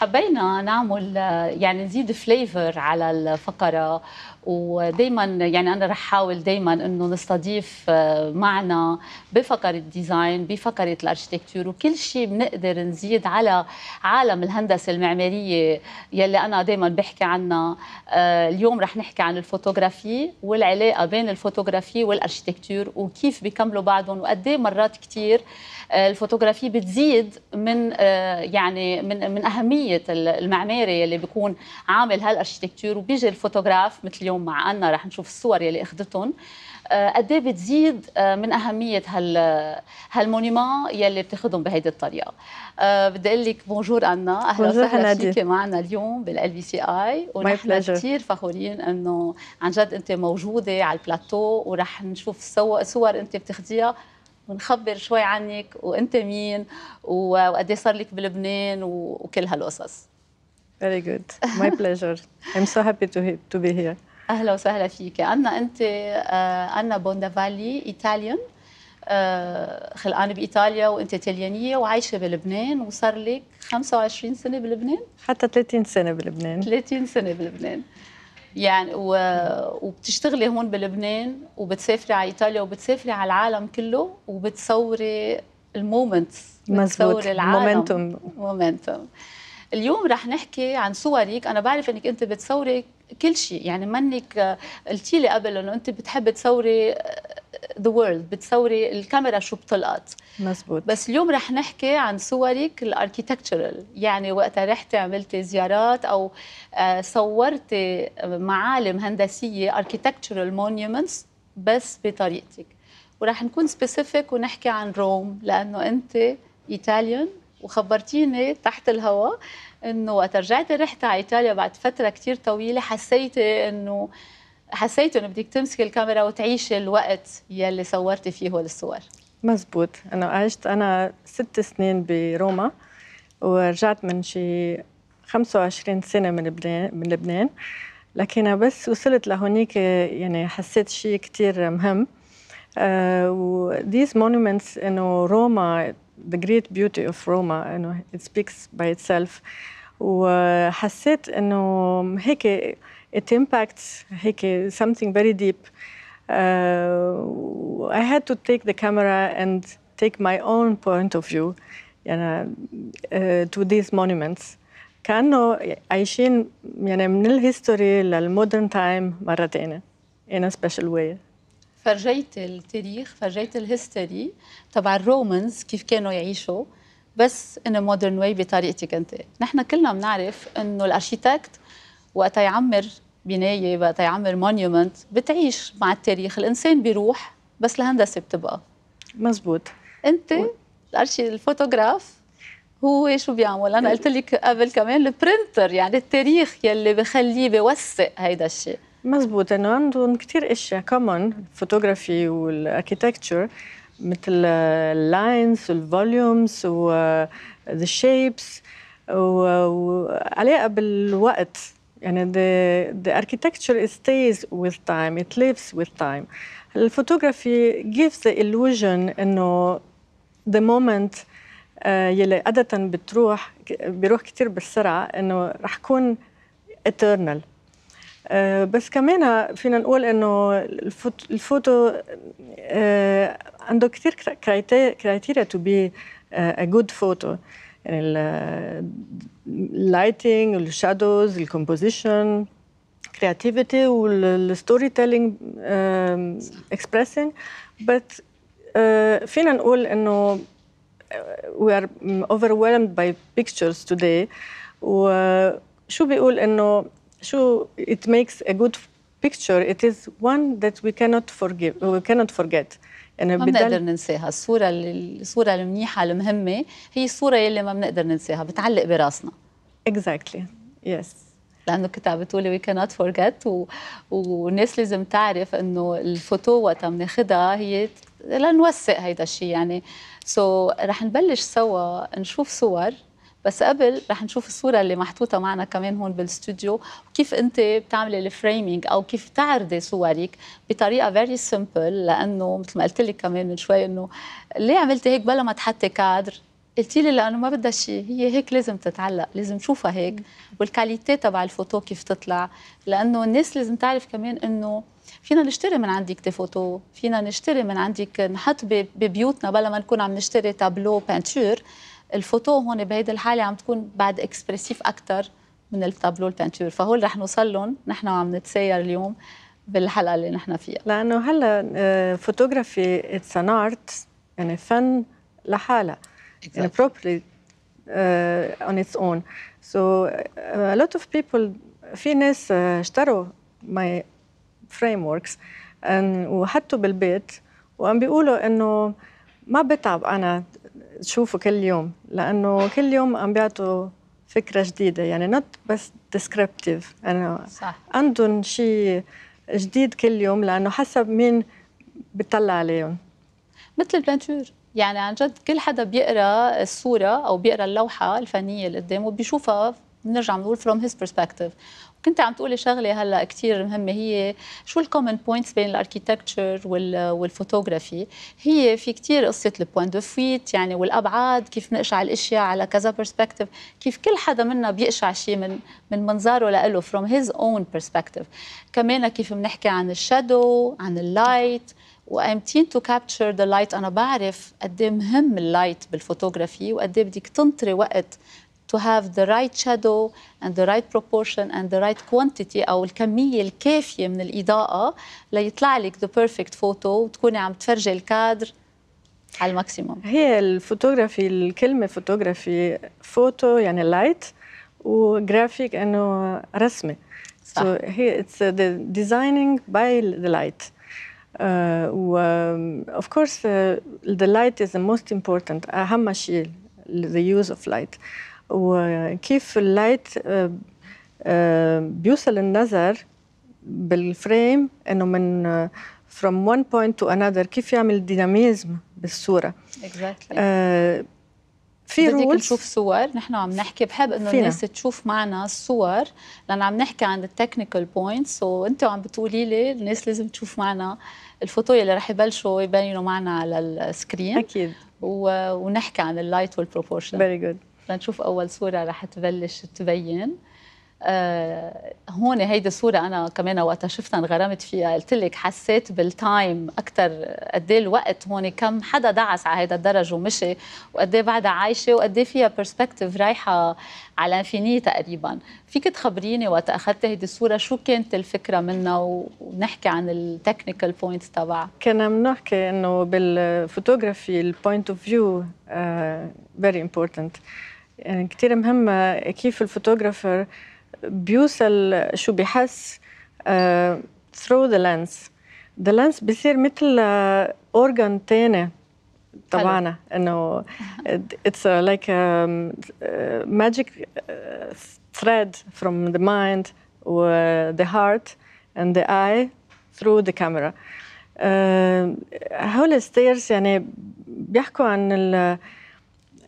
حبينا نعمل يعني نزيد فليفر على الفقره ودائما يعني انا رح احاول دائما انه نستضيف آه، معنا بفقره الديزاين بفقره الاركتكتور وكل شيء بنقدر نزيد على عالم الهندسه المعماريه يلي انا دائما بحكي عنها آه، اليوم رح نحكي عن الفوتوغرافي والعلاقه بين الفوتوغرافي والاركتكتور وكيف بيكملوا بعضهم وقد إيه مرات كثير آه، الفوتوغرافي بتزيد من يعني من من اهميه النية المعماري اللي بيكون عامل هالاركتكتور وبيجي الفوتوغراف مثل اليوم مع أنا رح نشوف الصور يلي أخذتهم آه، قد ايه بتزيد آه، من اهميه هال هالمونيمان يلي بتاخذهم بهيدي الطريقه آه، بدي اقول لك بونجور انا اهلا وسهلا فيك معنا اليوم بالال بي سي اي ونحن كثير فخورين انه عن جد انت موجوده على البلاتو ورح نشوف صور انت بتاخذيها ونخبر شوي عنك وانت مين وقد إيه صار لك بلبنان وكل هالقصص Very good. My pleasure. I'm so happy to, to be here. اهلا وسهلا فيك انا انت انا آه، بوندافالي ايطاليان آه، خلقانه بايطاليا وانت إيطاليانية وعايشه بلبنان وصار لك 25 سنه بلبنان حتى 30 سنه بلبنان 30 سنه بلبنان يعني و... وبتشتغلي هون بلبنان وبتسافري على ايطاليا وبتسافري على العالم كله وبتصوري المومنتس بتصوري العالم مومنتوم مومنتوم اليوم رح نحكي عن صورك انا بعرف انك انت بتصوري كل شيء يعني منك آه، قلتي لي قبل انه انت بتحبي تصوري ذا آه، وورلد بتصوري الكاميرا شو بتلقط مزبوط بس اليوم رح نحكي عن صورك الاركيتكتشرال يعني وقتها رحتي عملتي زيارات او آه، صورتي معالم هندسيه اركيتكتشرال مونيومنتس بس بطريقتك ورح نكون سبيسيفيك ونحكي عن روم لانه انت ايطاليان وخبرتيني تحت الهواء انه وقت رجعت رحت على ايطاليا بعد فتره كثير طويله حسيت انه حسيت انه بدك تمسكي الكاميرا وتعيشي الوقت يلي صورتي فيه هول الصور مزبوط انه عشت انا ست سنين بروما ورجعت من شي 25 سنه من لبنان من لبنان لكن بس وصلت لهونيك يعني حسيت شيء كثير مهم Uh, these monuments, you know, Roma, the great beauty of Roma you know, it speaks by itself وحسيت انه هيك it impacts هيك something very deep uh, I had to take the camera and take my own point of view يعني, uh, to these monuments كانه عايشين يعني من الهيستوري للمودرن تايم مره ثانيه in a special way فرجيت التاريخ فرجيت الهيستوري تبع الرومانز كيف كانوا يعيشوا بس ان مودرن واي بطريقتك انت نحن كلنا بنعرف انه الاركيتكت وقت يعمر بنايه وقت يعمر مونيومنت بتعيش مع التاريخ الانسان بيروح بس الهندسه بتبقى مزبوط انت الارشي الفوتوغراف هو شو بيعمل انا قلت لك قبل كمان البرنتر يعني التاريخ يلي بخليه بيوثق هيدا الشيء مزبوط انه عندهم كثير اشياء كومن فوتوغرافي والاركيتكتشر مثل اللاينز والفوليومز وذا شيبس وعلاقه بالوقت يعني the, the architecture stays with time it lives with time الفوتوغرافي gives the illusion انه the moment آه، يلي عادة بتروح بيروح كثير بالسرعة انه رح كون eternal آه، بس كمان فينا نقول انه الفوتو آه، عنده كثير كرايتيريا تو بي ا جود فوتو يعني اللايتنج الشادوز الكومبوزيشن كرياتيفيتي والستوري تيلينج اكسبريسنج بس فينا نقول انه آه، we are overwhelmed by pictures today وشو بيقول انه شو it makes a good picture it is one that we cannot forgive we cannot forget يعني ما بنقدر ننساها الصوره الصوره المنيحه المهمه هي الصوره يلي ما بنقدر ننساها بتعلق براسنا exactly yes لانه كنت عم بتقولي وي كانت فورجيت و... والناس لازم تعرف انه الفوتو وقتها بناخذها هي لنوثق هيدا الشيء يعني سو so, رح نبلش سوا نشوف صور بس قبل رح نشوف الصورة اللي محطوطة معنا كمان هون بالستوديو وكيف أنت بتعملي الفريمينج أو كيف تعرضي صورك بطريقة فيري سمبل لأنه مثل ما قلت لك كمان من شوي أنه ليه عملتي هيك بلا ما تحطي كادر قلتي لي لانه ما بدها شيء هي هيك لازم تتعلق لازم تشوفها هيك والكاليتي تبع الفوتو كيف تطلع لانه الناس لازم تعرف كمان انه فينا نشتري من عندك فوتو فينا نشتري من عندك نحط ببيوتنا بلا ما نكون عم نشتري تابلو بانتور الفوتو هون بهيدي الحاله عم تكون بعد اكسبرسيف اكثر من التابلو البانتور فهول رح نوصل لهم نحن عم نتساير اليوم بالحلقه اللي نحن فيها لانه هلا فوتوغرافي اتس ان ارت يعني فن لحالها يعني بروبلي اون اتس اون سو ا لوت اوف بيبول في ناس آه، اشتروا ماي فريم وركس وحطوا بالبيت وعم بيقولوا انه ما بتعب انا تشوفه كل يوم لانه كل يوم عم بيعطوا فكره جديده يعني نوت بس ديسكريبتيف انا صح عندهم شيء جديد كل يوم لانه حسب مين بتطلع عليهم مثل البانتور يعني عن جد كل حدا بيقرا الصوره او بيقرا اللوحه الفنيه اللي قدامه بيشوفها بنرجع بنقول فروم هيز برسبكتيف كنت عم تقولي شغله هلا كثير مهمه هي شو الكومن بوينتس بين الاركيتكتشر والفوتوغرافي هي في كثير قصه البوينت دو فويت يعني والابعاد كيف نقشع الاشياء على كذا برسبكتيف كيف كل حدا منا بيقشع شيء من من منظاره لإله فروم هيز اون برسبكتيف كمان كيف بنحكي عن الشادو عن اللايت وأمتين تو كابتشر ذا لايت انا بعرف قد إيه مهم اللايت بالفوتوغرافي وقد إيه بدك تنطري وقت to have the right shadow and the right proportion and the right quantity أو الكمية الكافية من الإضاءة ليطلع لك the perfect photo وتكوني عم تفرجي الكادر على الماكسيموم هي الفوتوغرافي الكلمة فوتوغرافي فوتو يعني لايت وجرافيك انه رسمه صح so هي اتس designing باي ذا light و of course uh, the light is the most important اهم شيء the use of light وكيف اللايت آه، آه، بيوصل النظر بالفريم انه من آه، from one point to another كيف يعمل ديناميزم بالصوره exactly. آه في بدك نشوف صور نحن عم نحكي بحب انه الناس تشوف معنا الصور لان عم نحكي عن التكنيكال بوينتس وانت عم بتقولي لي الناس لازم تشوف معنا الفوتو اللي رح يبلشوا يبينوا معنا على السكرين اكيد و... ونحكي عن اللايت والبروبورشن فيري جود لنشوف اول صوره رح تبلش تبين آه هون هيدي الصورة أنا كمان وقتها شفتها انغرمت فيها قلت لك حسيت بالتايم أكثر قد إيه الوقت هون كم حدا دعس على هيدا الدرج ومشي وقد ايه بعدها عايشة وقد ايه فيها بيرسبكتيف رايحة على انفيني تقريبا فيك تخبريني وقت أخذت هيدي الصورة شو كانت الفكرة منها ونحكي عن التكنيكال بوينتس تبعها كنا بنحكي إنه بالفوتوغرافي البوينت اوف فيو فيري امبورتنت يعني كتير مهمة كيف الفوتوغرافر بيوصل شو بيحس uh, through the lens the lens بيصير مثل organ تاني طبعنا انه it's a, like a, a magic thread from the mind و the heart and the eye through the camera uh, هول الستيرز يعني بيحكوا عن ال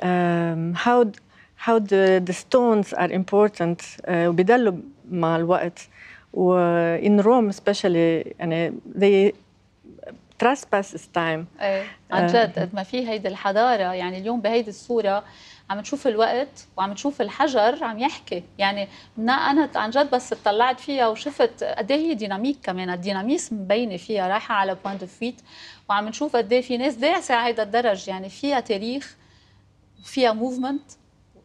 um, how how the, the stones are important uh, وبيدلوا مع الوقت و in Rome especially يعني they trespass time ايه عن آه. جد قد ما في هيدي الحضاره يعني اليوم بهيدي الصوره عم نشوف الوقت وعم نشوف الحجر عم يحكي يعني انا عن جد بس اطلعت فيها وشفت قد إيه هي ديناميك كمان الديناميزم مبينه فيها رايحه على بوينت اوف فيت وعم نشوف قد إيه في ناس داعسه على هيدا الدرج يعني فيها تاريخ وفيها موفمنت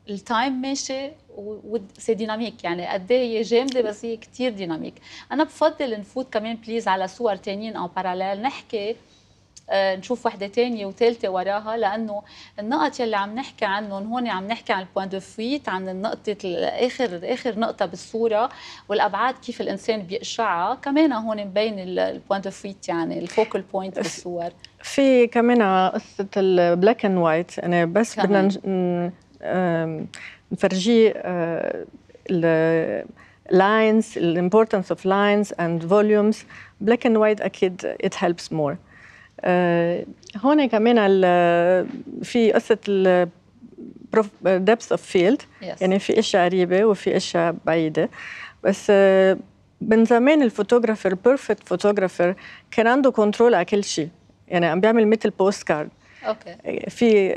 التايم ماشي وسي ديناميك يعني قد ايه هي جامده بس هي كثير ديناميك انا بفضل نفوت كمان بليز على صور ثانيين او باراليل نحكي آه، نشوف وحدة تانية وثالثة وراها لأنه النقط يلي عم نحكي عنهم هون عم نحكي عن البوان دو فويت عن النقطة آخر آخر نقطة بالصورة والأبعاد كيف الإنسان بيقشعها كمان هون مبين البوان دو فويت يعني الفوكل بوينت بالصور في كمان قصة البلاك اند وايت أنا بس كمان. بدنا نفرجيه آه، lines the importance of lines and volumes black and white اكيد it helps more آه، هون كمان في قصه ال depth of field yes. يعني في اشياء قريبه وفي اشياء بعيده بس آه، من زمان الفوتوغرافر بيرفكت فوتوغرافر كان عنده كنترول على كل شيء يعني عم بيعمل مثل بوست كارد أوكي. في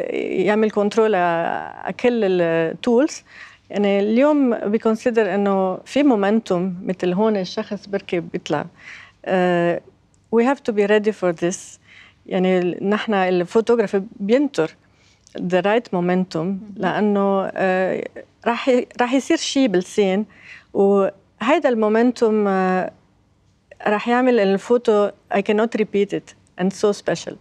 يعمل كنترول على كل التولز يعني اليوم بيكونسيدر انه في مومنتوم مثل هون الشخص بركي بيطلع وي هاف تو بي ريدي فور ذس يعني نحن الفوتوغرافي بينطر ذا رايت مومنتوم لانه آه، راح راح يصير شيء بالسين وهذا المومنتوم آه، راح يعمل الفوتو اي كانوت ريبيت ات اند سو سبيشال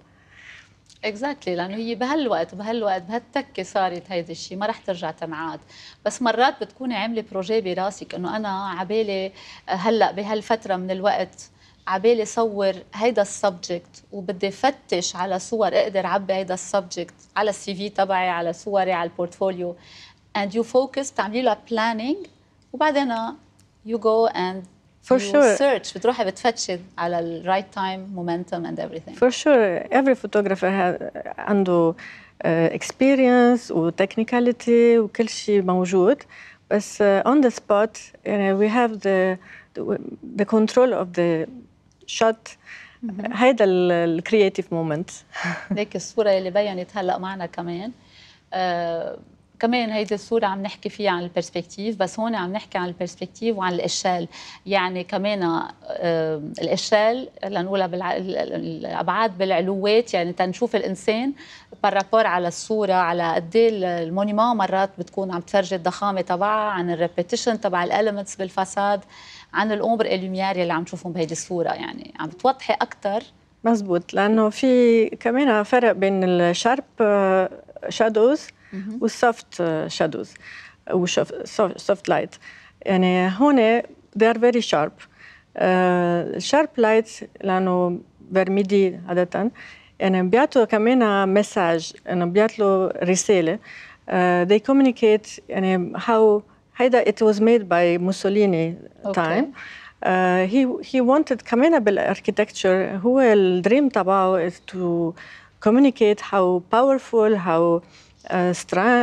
اكزاكتلي exactly. لانه هي بهالوقت بهالوقت بهالتكه صارت هيدا الشيء ما رح ترجع تنعاد بس مرات بتكوني عامله بروجي براسك انه انا عبالي هلا بهالفتره من الوقت عبالي صور هيدا السبجكت وبدي فتش على صور اقدر اعبي هيدا السبجكت على السي في تبعي على صوري على البورتفوليو اند يو فوكس بتعملي له بلانينج وبعدين يو جو اند For you sure. search بتروحي بتفتشي على الرايت تايم مومنتم اند everything. For sure every photographer عنده اكسبيرينس آه، وتكنيكاليتي وكل شيء موجود بس اون ذا سبوت يعني وي هاف ذا ذا كنترول اوف ذا شوت هيدا الكرييتيف مومنت ليك الصوره اللي بينت هلا معنا كمان uh, كمان هيدي الصورة عم نحكي فيها عن البرسبكتيف بس هون عم نحكي عن البرسبكتيف وعن الإشال يعني كمان آه، الإشال لنقولها بالأبعاد الأبعاد بالعلوات يعني تنشوف الإنسان بارابور على الصورة على قد إيه المونيمون مرات بتكون عم تفرجي الضخامة تبعها عن الريبيتيشن تبع الإلمنتس بالفساد عن الأمبر الوميار اللي عم تشوفهم بهيدي الصورة يعني عم بتوضحي أكثر مزبوط لأنه في كمان فرق بين الشارب آه، شادوز -hmm. والسوفت شادوز وسوفت لايت يعني هون they are very sharp الشارب uh, لايتس لانه برميدي عاده يعني بيعطوا كمان مساج انه بيعطوا رساله uh, they communicate يعني how هيدا it was made by Mussolini okay. time Uh, he he wanted كمان بالاركيتكتشر هو الدريم تبعه is to communicate how powerful how uh, Uh,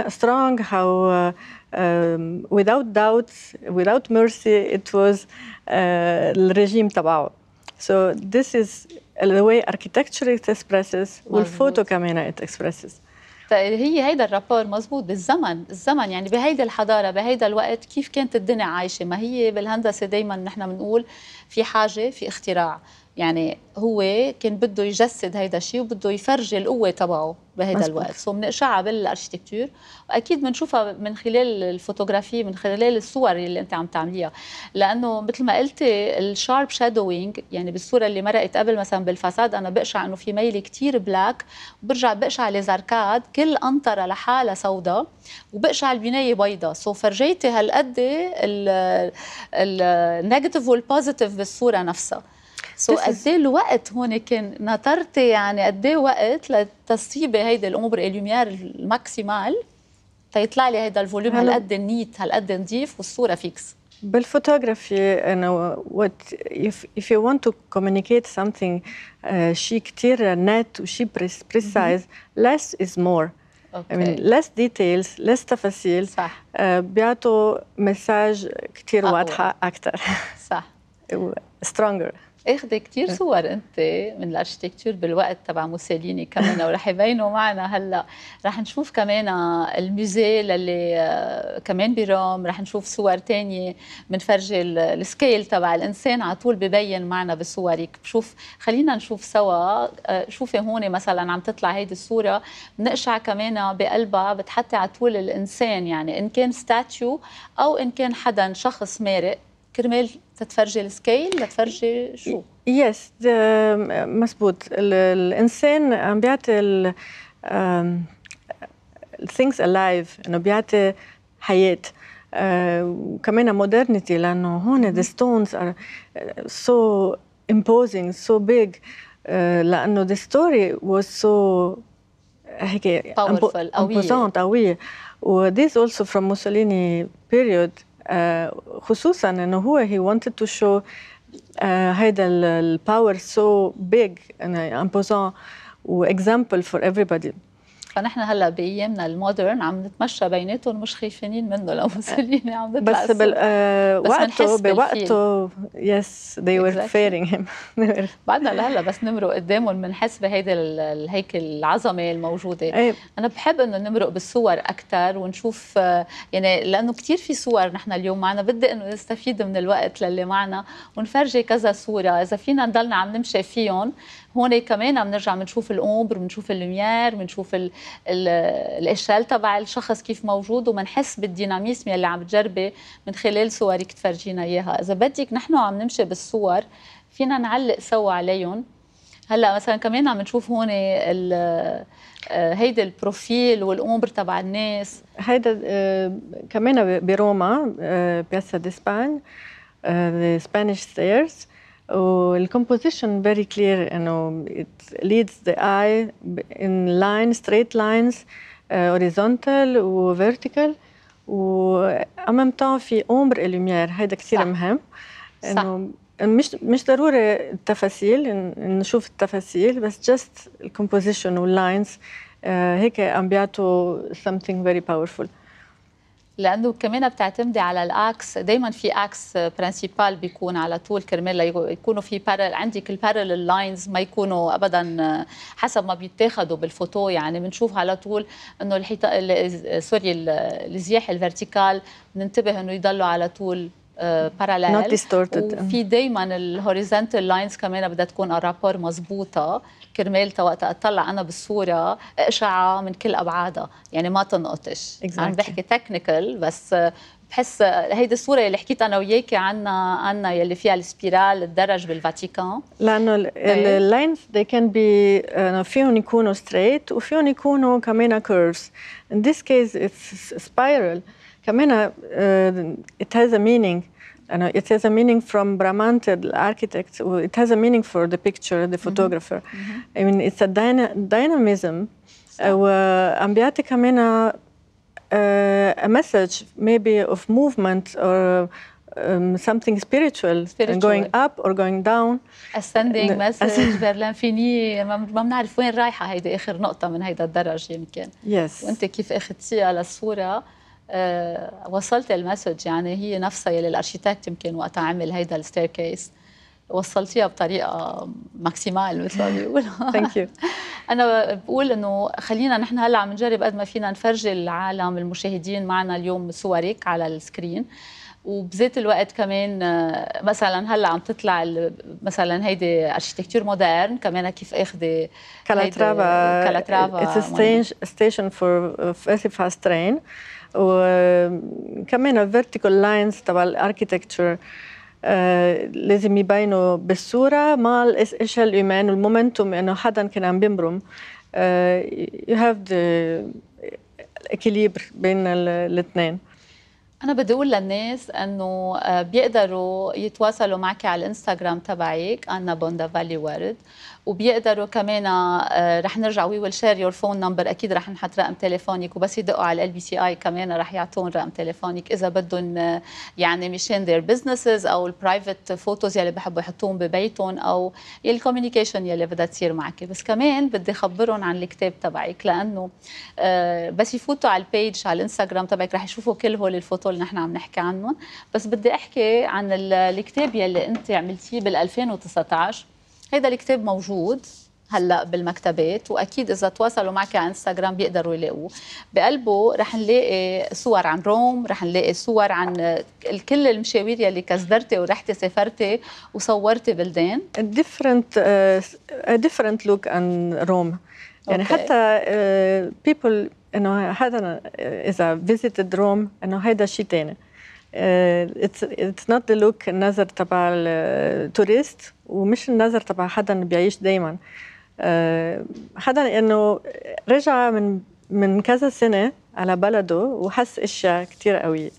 strong, how uh, um, without doubt, without mercy, it was uh, regime تبعه. So this is the way architecture it expresses photo camera it expresses. فهي هيدا الرابور مزبوط بالزمن الزمن يعني بهيدا الحضاره بهيدا الوقت كيف كانت الدنيا عايشه ما هي بالهندسه دائما نحن بنقول في حاجه في اختراع يعني هو كان بده يجسد هيدا الشيء وبده يفرجي القوه تبعه بهيدا الوقت سو بنقشعها بالاركتكتور واكيد بنشوفها من خلال الفوتوغرافي من خلال الصور اللي انت عم تعمليها لانه مثل ما قلتي الشارب شادوينج يعني بالصوره اللي مرقت قبل مثلا بالفساد انا بقشع انه في ميل كتير بلاك وبرجع بقشع ليزاركاد كل قنطره لحالها سوداء وبقشع البنايه بيضاء سو فرجيتي هالقد النيجاتيف والبوزيتيف بالصوره نفسها سو قد ايه الوقت هون كان نطرتي يعني قد ايه وقت لتصيبي هيدي الامور اليوميار الماكسيمال تيطلع لي هيدا الفوليوم هالقد نيت هالقد نظيف والصوره فيكس بالفوتوغرافي انا وات اف يو ونت تو كومينيكيت communicate شيء كثير نت وشيء بريسايز ليس از مور Okay. I mean less details, less تفاصيل صح uh, بيعطوا مساج كثير واضحة أكثر صح stronger اخذ كثير أه. صور انت من الارشيتكتشر بالوقت تبع موسوليني كمان ورح يبينوا معنا هلا رح نشوف كمان الميوزي للي آه، كمان بروم رح نشوف صور من بنفرجي السكيل تبع الانسان على طول ببين معنا بصورك بشوف خلينا نشوف سوا آه، شوفي هون مثلا عم تطلع هيدي الصوره بنقشع كمان بقلبها بتحطي على طول الانسان يعني ان كان ستاتيو او ان كان حدا شخص مارق كرمال تتفرجي السكيل لتفرجي شو يس مزبوط الانسان عم بيعطي things alive انه بيعطي حياه آه، وكمان مودرنتي لانه هون the stones are so imposing so big آه، لانه the story was so هيك powerful قوية قوية و this also from Mussolini period آه، خصوصا انه هو هي wanted تو شو آه، هيدا الباور سو بيج ان امبوزون واكزامبل فور everybody فنحن هلا بايامنا المودرن عم نتمشى بيناتهم مش خايفين منه لو موسوليني عم بس بال آه، بس وقته بوقته يس they were fearing him بعدنا لهلا بس نمرق قدامهم بنحس بهيدي هيك العظمه الموجوده أي. انا بحب انه نمرق بالصور اكثر ونشوف آه، يعني لانه كثير في صور نحن اليوم معنا بدي انه نستفيد من الوقت للي معنا ونفرجي كذا صوره اذا فينا نضلنا عم نمشي فيهم هون كمان عم نرجع بنشوف الاومبر بنشوف اللوميير بنشوف الاشال تبع الشخص كيف موجود وبنحس بالديناميزم يلي عم تجربي من خلال صورك تفرجينا اياها اذا بدك نحن عم نمشي بالصور فينا نعلق سوا عليهم هلا مثلا كمان عم نشوف هون آه، هيدا البروفيل والامبر تبع الناس هيدا آه، كمان بروما آه، بياسا دي سبان سبانيش ستيرز والكومبوزيشن فيري كلير انه ات ليدز ذا اي ان لاين ستريت لاينز uh, horizontal و vertical وان ميم temps في اومبر اي لوميير هيدا كثير صح. مهم انه مش مش ضروري التفاصيل نشوف التفاصيل بس جاست الكومبوزيشن واللاينز هيك عم بيعطوا something very powerful لانه كمان بتعتمدي على الاكس دائما في اكس برينسيبال بيكون على طول كرمال يكونوا في بارل عندك البارل لاينز ما يكونوا ابدا حسب ما بيتاخذوا بالفوتو يعني بنشوف على طول انه الحيطه سوري الزياح الفيرتيكال بننتبه انه يضلوا على طول بارلل آه، في وفي دايما الهوريزونتال لاينز كمان بدها تكون الرابور مضبوطه كرمال وقت اطلع انا بالصوره اقشعها من كل ابعادها يعني ما تنقطش exactly. عم بحكي تكنيكال بس بحس هيدي الصوره اللي حكيت انا وياكي عنها عنا يلي فيها السبيرال الدرج بالفاتيكان لانه اللاينز they can be آه، فيهم يكونوا ستريت وفيهم يكونوا كمان كيرفز in this case it's spiral كمان uh, it has a meaning And uh, it has a meaning from Bramante, architect. It has a meaning for the picture, the mm-hmm. photographer. Mm -hmm. I mean, it's a dyna dynamism. وعم uh, كمان uh, a message maybe of movement or um, something spiritual, spiritual. going up or going down ascending message للانفيني ما بنعرف وين رايحه هيدي اخر نقطه من هيدا الدرج يمكن yes. وانت كيف اخذتيها للصوره آه، وصلت المسج يعني هي نفسها يلي الارشيتكت يمكن وقتها عمل هيدا الستير كيس وصلتيها بطريقه ماكسيمال مثل ما بيقولوا ثانك يو انا بقول انه خلينا نحن هلا عم نجرب قد ما فينا نفرجي العالم المشاهدين معنا اليوم صورك على السكرين وبذات الوقت كمان آه، مثلا هلا عم تطلع مثلا هيدي اركيتكتور مودرن كمان كيف اخذه كالاترافا كالاترافا اتس ستيشن فور فاست ترين وكمان الفيرتيكال لاينز تبع الاركيتكتشر آه، لازم يبينوا بالصوره مع الاشياء الايمان والمومنتوم انه حدا كان عم بيمرم يو هاف ذا بين الاثنين انا بدي اقول للناس انه آه، بيقدروا يتواصلوا معك على الانستغرام تبعك انا بوندا فالي وورد وبيقدروا كمان آه، رح نرجع وي ويل شير يور فون نمبر اكيد رح نحط رقم تليفونك وبس يدقوا على ال بي سي اي كمان رح يعطون رقم تليفونك اذا بدهم آه، يعني مشان ذير بزنسز او البرايفت فوتوز يلي بحبوا يحطوهم ببيتهم او الكوميونيكيشن يلي بدها تصير معك بس كمان بدي خبرهم عن الكتاب تبعك لانه آه، بس يفوتوا على البيج على الانستغرام تبعك رح يشوفوا كل هول الفوتو اللي نحن عم نحكي عنهم بس بدي احكي عن الكتاب يلي انت عملتيه بال 2019 هذا الكتاب موجود هلا بالمكتبات واكيد اذا تواصلوا معك على انستغرام بيقدروا يلاقوه بقلبه رح نلاقي صور عن روم رح نلاقي صور عن كل المشاوير يلي كزرتي ورحتي سافرتي وصورتي بلدان ديفرنت uh, different لوك عن روم يعني okay. حتى بيبل uh, انه هذا اذا فيزيتد روم انه هيدا شيء ثاني اتس نوت ذا لوك النظر تبع التوريست ومش النظر تبع حدا بيعيش دائما uh, حدا انه رجع من من كذا سنه على بلده وحس اشياء كثير قويه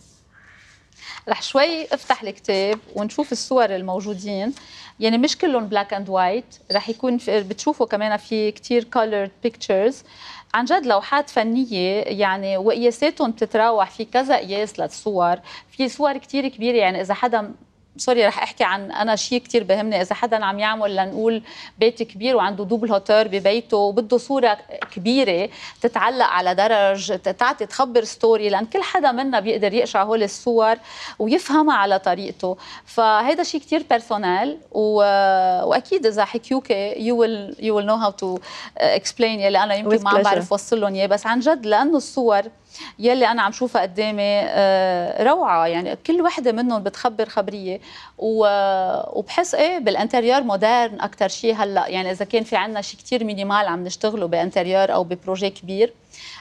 رح شوي افتح الكتاب ونشوف الصور الموجودين يعني مش كلهم بلاك اند وايت رح يكون بتشوفوا كمان في كتير colored pictures عن جد لوحات فنيه يعني وقياساتهم بتتراوح في كذا قياس للصور في صور كتير كبيره يعني اذا حدا سوري رح احكي عن انا شيء كثير بهمني اذا حدا عم يعمل لنقول بيت كبير وعنده دوبل هوتير ببيته وبده صوره كبيره تتعلق على درج تعطي تخبر ستوري لان كل حدا منا بيقدر يقشع هول الصور ويفهمها على طريقته فهذا شيء كثير بيرسونال واكيد اذا حكيوك يو ويل يو ويل نو هاو تو اكسبلين يلي انا يمكن ما عم بعرف اوصل لهم اياه بس عن جد لانه الصور يلي انا عم شوفها قدامي آه، روعه يعني كل وحده منهم بتخبر خبريه وبحس ايه بالانتريور مودرن اكثر شيء هلا يعني اذا كان في عندنا شيء كثير مينيمال عم نشتغله بانتريور او ببروجي كبير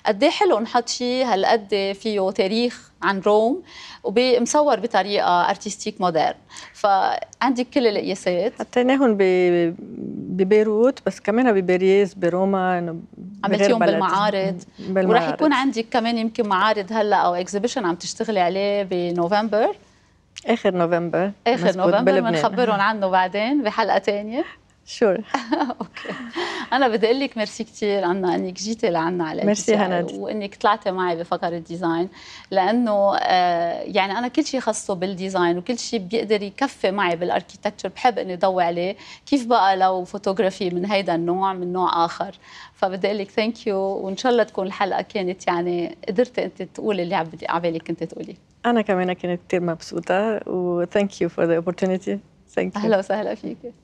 قد ايه حلو نحط شيء هالقد فيه تاريخ عن روم ومصور بطريقه ارتستيك مودرن فعندك كل القياسات حطيناهم ببيروت بس كمان بباريس بروما انه عملتيهم بالمعارض, بالمعارض. وراح يكون عندك كمان يمكن معارض هلا او اكزيبيشن عم تشتغلي عليه بنوفمبر اخر نوفمبر اخر نوفمبر بنخبرهم عنه بعدين بحلقه ثانيه شور اوكي انا بدي اقول لك ميرسي كثير عنا انك جيتي لعنا على ميرسي هند وانك طلعتي معي بفقره الديزاين لانه آه يعني انا كل شيء خصه بالديزاين وكل شيء بيقدر يكفي معي بالاركيتكتشر بحب اني ضوي عليه كيف بقى لو فوتوغرافي من هيدا النوع من نوع اخر فبدي اقول لك ثانك يو وان شاء الله تكون الحلقه كانت يعني قدرتي انت تقولي اللي عبالي عب كنت تقوليه انا كمان كنت كثير مبسوطه وثانك يو فور ذا اوبورتونيتي ثانك يو اهلا وسهلا فيك